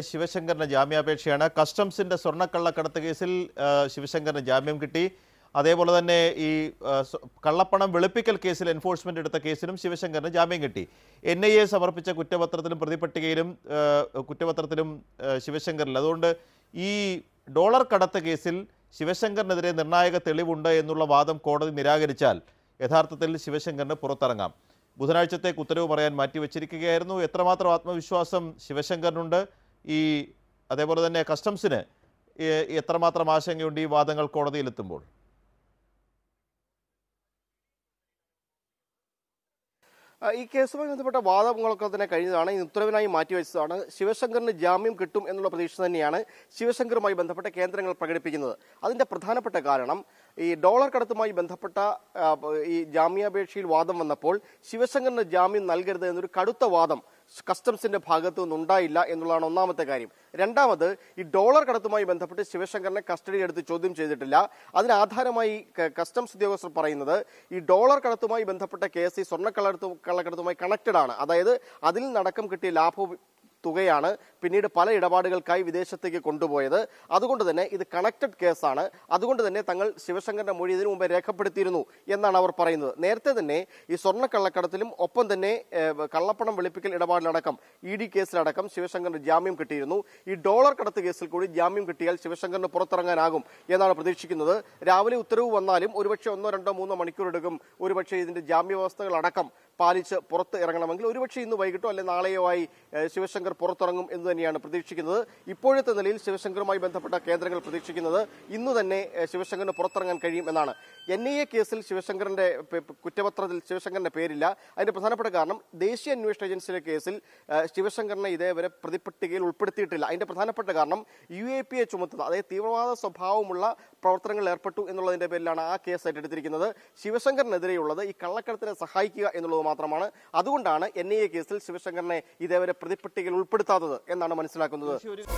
K ശിവശങ്കറിന് ജാമ്യാപേക്ഷയാണ് കസ്റ്റംസിൻ്റെ സ്വർണ്ണക്കള്ളക്കടത്ത് കേസിൽ ശിവശങ്കറിന് ജാമ്യം കിട്ടി അതേപോലെ തന്നെ ഈ കള്ളപ്പണം വെളുപ്പിക്കൽ കേസിൽ എൻഫോഴ്സ്മെന്റ് എടുത്ത കേസിലും ശിവശങ്കറിന് ജാമ്യം കിട്ടി എൻ ഐ എ സമർപ്പിച്ച കുറ്റപത്രത്തിലും പ്രതിപട്ടികയിലും കുറ്റപത്രത്തിലും ശിവശങ്കറിൽ അതുകൊണ്ട് ഈ ഡോളർ കടത്ത് കേസിൽ ശിവശങ്കറിനെതിരെ നിർണായക തെളിവുണ്ട് എന്നുള്ള വാദം കോടതി നിരാകരിച്ചാൽ യഥാർത്ഥത്തിൽ ശിവശങ്കറിന് പുറത്തിറങ്ങാം ബുധനാഴ്ചത്തേക്ക് ഉത്തരവ് പറയാൻ മാറ്റിവെച്ചിരിക്കുകയായിരുന്നു എത്രമാത്രം ആത്മവിശ്വാസം ശിവശങ്കറിനുണ്ട് ഈ അതേപോലെ തന്നെ കസ്റ്റംസിന് എത്രമാത്രം ആശങ്കയുണ്ട് ഈ വാദങ്ങൾ കോടതിയിലെത്തുമ്പോൾ ഈ കേസുമായി ബന്ധപ്പെട്ട വാദങ്ങളൊക്കെ തന്നെ കഴിഞ്ഞതാണ് ഈ ഉത്തരവിനായി മാറ്റിവെച്ചതാണ് ശിവശങ്കറിന് ജാമ്യം കിട്ടും എന്നുള്ള പ്രതീക്ഷ തന്നെയാണ് ശിവശങ്കറുമായി ബന്ധപ്പെട്ട കേന്ദ്രങ്ങൾ പ്രകടിപ്പിക്കുന്നത് അതിന്റെ പ്രധാനപ്പെട്ട കാരണം ഈ ഡോളർ കടത്തുമായി ബന്ധപ്പെട്ട ഈ ജാമ്യാപേക്ഷയിൽ വാദം വന്നപ്പോൾ ശിവശങ്കറിന് ജാമ്യം നൽകരുത് എന്നൊരു കടുത്ത വാദം കസ്റ്റംസിന്റെ ഭാഗത്തു നിന്നുണ്ടായില്ല എന്നുള്ളതാണ് ഒന്നാമത്തെ കാര്യം രണ്ടാമത് ഈ ഡോളർ കടത്തുമായി ബന്ധപ്പെട്ട് ശിവശങ്കറിനെ എടുത്ത് ചോദ്യം ചെയ്തിട്ടില്ല അതിനാധാരമായി കസ്റ്റംസ് ഉദ്യോഗസ്ഥർ പറയുന്നത് ഈ ഡോളർ കടത്തുമായി ബന്ധപ്പെട്ട കേസ് ഈ സ്വർണ്ണക്കള്ളക്കടത്തുമായി കണക്റ്റഡ് ആണ് അതായത് അതിൽ നടക്കം കിട്ടിയ ലാഭവും തുകയാണ് പിന്നീട് പല ഇടപാടുകൾക്കായി വിദേശത്തേക്ക് കൊണ്ടുപോയത് അതുകൊണ്ട് തന്നെ ഇത് കണക്റ്റഡ് കേസാണ് അതുകൊണ്ട് തന്നെ തങ്ങൾ ശിവശങ്കറിന്റെ മൊഴി ഇതിനു മുമ്പ് രേഖപ്പെടുത്തിയിരുന്നു എന്നാണ് അവർ പറയുന്നത് നേരത്തെ തന്നെ ഈ കള്ളക്കടത്തിലും ഒപ്പം തന്നെ കള്ളപ്പണം വെളുപ്പിക്കൽ ഇടപാടിലടക്കം ഇ ഡി കേസിലടക്കം ശിവശങ്കറിന് ജാമ്യം കിട്ടിയിരുന്നു ഈ ഡോളർ കടത്ത് കേസിൽ കൂടി ജാമ്യം കിട്ടിയാൽ ശിവശങ്കറിന് പുറത്തിറങ്ങാനാകും എന്നാണ് പ്രതീക്ഷിക്കുന്നത് രാവിലെ ഉത്തരവ് വന്നാലും ഒരുപക്ഷെ ഒന്നോ രണ്ടോ മൂന്നോ മണിക്കൂർ എടുക്കും ഒരുപക്ഷെ ഇതിന്റെ ജാമ്യ വ്യവസ്ഥകളടക്കം പാലിച്ച് പുറത്ത് ഇറങ്ങണമെങ്കിൽ ഒരുപക്ഷെ ഇന്ന് വൈകിട്ടോ അല്ലെ നാളെയോ ആയി ശിവശങ്കർ പുറത്തിറങ്ങും എന്ന് തന്നെയാണ് പ്രതീക്ഷിക്കുന്നത് ഇപ്പോഴത്തെ നിലയിൽ ശിവശങ്കറുമായി ബന്ധപ്പെട്ട കേന്ദ്രങ്ങൾ പ്രതീക്ഷിക്കുന്നത് ഇന്ന് തന്നെ ശിവശങ്കറിന് പുറത്തിറങ്ങാൻ കഴിയും എന്നാണ് എൻ ഐ എ കേസിൽ ശിവശങ്കറിന്റെ കുറ്റപത്രത്തിൽ ശിവശങ്കറിന്റെ പേരില്ല അതിന്റെ പ്രധാനപ്പെട്ട കാരണം ദേശീയ അന്വേഷണ ഏജൻസിയുടെ കേസിൽ ശിവശങ്കറിനെ ഇതേവരെ പ്രതിപട്ടികയിൽ ഉൾപ്പെടുത്തിയിട്ടില്ല അതിന്റെ പ്രധാനപ്പെട്ട കാരണം യു എ എ ചുമത്തുന്നത് അതായത് തീവ്രവാദ സ്വഭാവമുള്ള പ്രവർത്തനങ്ങളിൽ ഏർപ്പെട്ടു എന്നുള്ളതിന്റെ പേരിലാണ് ആ കേസ് ഏറ്റെടുത്തിരിക്കുന്നത് ശിവശങ്കറിനെതിരെയുള്ളത് ഈ കള്ളക്കടത്തിനെ സഹായിക്കുക എന്നുള്ളത് മാത്രമാണ് അതുകൊണ്ടാണ് എൻ ഐ എ കേസിൽ ശിവശങ്കറിനെ ഇതേവരെ പ്രതിപ്പട്ടികയിൽ ഉൾപ്പെടുത്താത്തത് എന്നാണ് മനസ്സിലാക്കുന്നത്